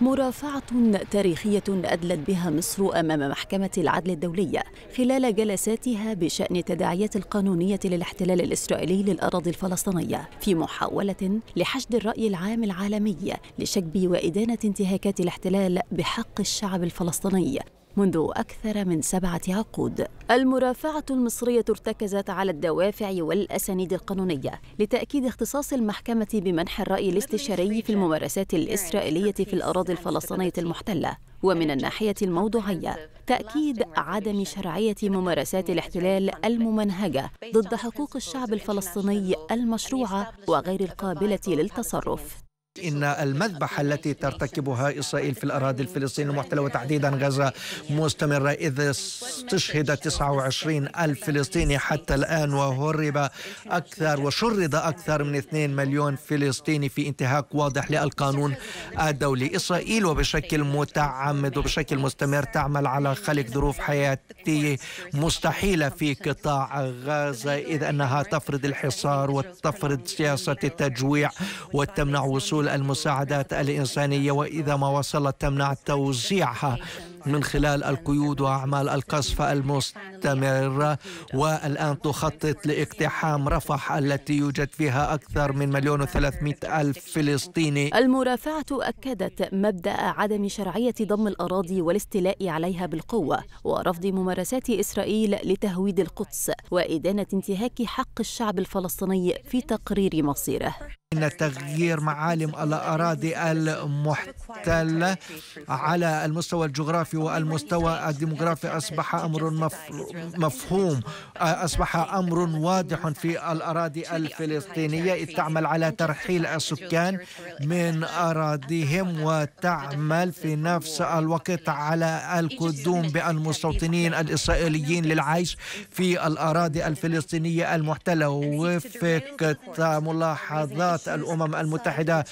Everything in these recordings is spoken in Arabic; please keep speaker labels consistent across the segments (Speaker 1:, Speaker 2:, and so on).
Speaker 1: مرافعة تاريخية أدلت بها مصر أمام محكمة العدل الدولية خلال جلساتها بشأن تداعيات القانونية للاحتلال الإسرائيلي للأراضي الفلسطينية في محاولة لحشد الرأي العام العالمي لشكب وإدانة انتهاكات الاحتلال بحق الشعب الفلسطيني منذ أكثر من سبعة عقود المرافعة المصرية ارتكزت على الدوافع والأسانيد القانونية لتأكيد اختصاص المحكمة بمنح الرأي الاستشاري في الممارسات الإسرائيلية في الأراضي الفلسطينية المحتلة ومن الناحية الموضوعية تأكيد عدم شرعية ممارسات الاحتلال الممنهجة ضد حقوق الشعب الفلسطيني المشروعة وغير القابلة للتصرف
Speaker 2: إن المذبحة التي ترتكبها إسرائيل في الأراضي الفلسطينية المحتلة وتحديدا غزة مستمرة إذ استشهد 29 ألف فلسطيني حتى الآن وهرب أكثر وشرد أكثر من 2 مليون فلسطيني في انتهاك واضح للقانون الدولي إسرائيل وبشكل متعمد وبشكل مستمر تعمل على خلق ظروف حياتية مستحيلة في قطاع غزة إذ أنها تفرض الحصار وتفرض سياسة التجويع وتمنع وصول تصل المساعدات الإنسانية وإذا ما وصلت تمنع توزيعها من خلال القيود وأعمال القصف المستمرة والآن تخطط لاقتحام رفح التي يوجد فيها أكثر من مليون وثلاثمائة ألف فلسطيني
Speaker 1: المرافعة أكدت مبدأ عدم شرعية ضم الأراضي والاستيلاء عليها بالقوة ورفض ممارسات إسرائيل لتهويد القدس وإدانة انتهاك حق الشعب الفلسطيني في تقرير مصيره
Speaker 2: إن تغيير معالم الأراضي المحتلة على المستوى الجغرافي والمستوى الديموغرافي أصبح أمر مفهوم أصبح أمر واضح في الأراضي الفلسطينية إذ تعمل على ترحيل السكان من أراضيهم وتعمل في نفس الوقت على القدوم بالمستوطنين الإسرائيليين للعيش في الأراضي الفلسطينية المحتلة وفق ملاحظات قرارات الأمم المتحدة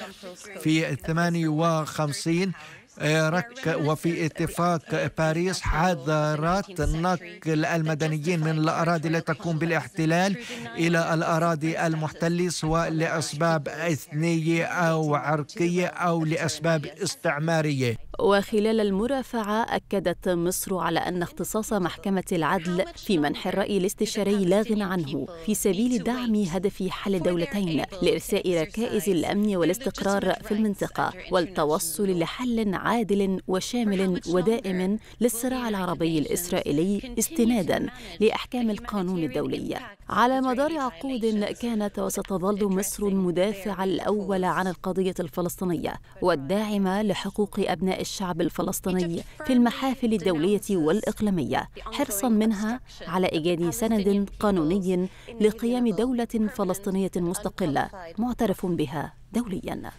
Speaker 2: في 58 آه، وفي اتفاق باريس حذرت نقل المدنيين من الأراضي التي تقوم بالاحتلال إلى الأراضي المحتلة سواء لأسباب إثنية أو عرقية أو لأسباب استعمارية
Speaker 1: وخلال المرافعة أكدت مصر على أن اختصاص محكمة العدل في منح الرأي الاستشاري لا غنى عنه في سبيل دعم هدف حل دولتين لإرساء ركائز الأمن والاستقرار في المنطقة والتوصل لحل عادل وشامل ودائم للصراع العربي الإسرائيلي استنادا لأحكام القانون الدولي على مدار عقود كانت وستظل مصر المدافع الأول عن القضية الفلسطينية والداعمة لحقوق أبناء الشعب الفلسطيني في المحافل الدولية والإقليمية حرصا منها على إيجاد سند قانوني لقيام دولة فلسطينية مستقلة معترف بها دولياً